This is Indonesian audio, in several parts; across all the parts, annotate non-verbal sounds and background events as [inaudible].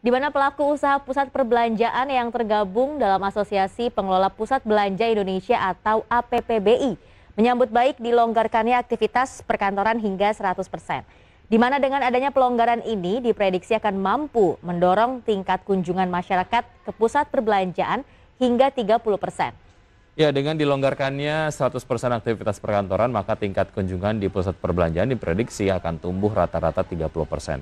di mana pelaku usaha pusat perbelanjaan yang tergabung dalam Asosiasi Pengelola Pusat Belanja Indonesia atau APPBI menyambut baik dilonggarkannya aktivitas perkantoran hingga 100%. Di mana dengan adanya pelonggaran ini diprediksi akan mampu mendorong tingkat kunjungan masyarakat ke pusat perbelanjaan hingga 30 persen. Ya, dengan dilonggarkannya 100% aktivitas perkantoran, maka tingkat kunjungan di pusat perbelanjaan diprediksi akan tumbuh rata-rata 30 persen.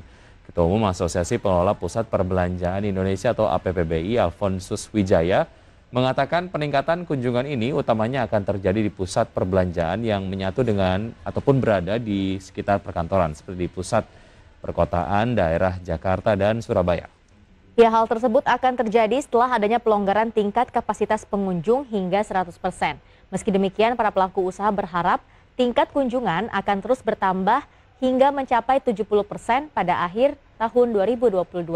Ketua Umum Asosiasi Pengelola Pusat Perbelanjaan Indonesia atau APPBI Alfonsus Wijaya mengatakan peningkatan kunjungan ini utamanya akan terjadi di pusat perbelanjaan yang menyatu dengan ataupun berada di sekitar perkantoran seperti di pusat perkotaan daerah Jakarta dan Surabaya. Ya, hal tersebut akan terjadi setelah adanya pelonggaran tingkat kapasitas pengunjung hingga 100%. Meski demikian, para pelaku usaha berharap tingkat kunjungan akan terus bertambah hingga mencapai 70 persen pada akhir tahun 2022.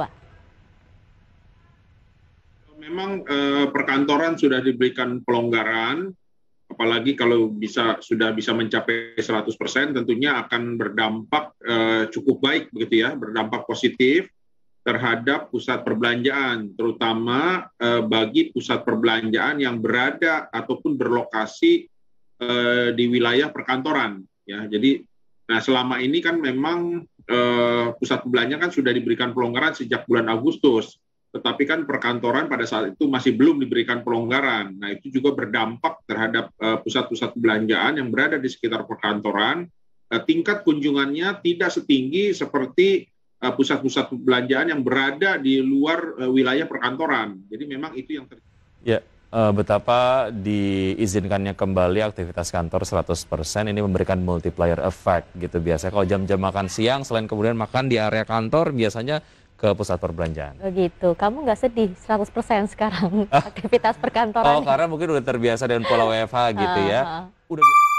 Memang eh, perkantoran sudah diberikan pelonggaran, apalagi kalau bisa sudah bisa mencapai 100 persen, tentunya akan berdampak eh, cukup baik begitu ya, berdampak positif terhadap pusat perbelanjaan, terutama eh, bagi pusat perbelanjaan yang berada ataupun berlokasi eh, di wilayah perkantoran. Ya, jadi Nah, selama ini kan memang eh, pusat belanja kan sudah diberikan pelonggaran sejak bulan Agustus, tetapi kan perkantoran pada saat itu masih belum diberikan pelonggaran. Nah, itu juga berdampak terhadap pusat eh, pusat-pusat belanjaan yang berada di sekitar perkantoran. Eh, tingkat kunjungannya tidak setinggi seperti pusat eh, pusat-pusat belanjaan yang berada di luar eh, wilayah perkantoran. Jadi memang itu yang terjadi. Yeah uh, betapa diizinkannya kembali aktivitas kantor 100% ini memberikan multiplier effect gitu biasanya kalau jam-jam makan siang selain kemudian makan di area kantor biasanya ke pusat perbelanjaan. Begitu. Kamu nggak sedih 100% sekarang ah. [laughs] aktivitas perkantoran. Oh, karena mungkin udah terbiasa dengan pola WFH gitu ya. Ah, ah. Udah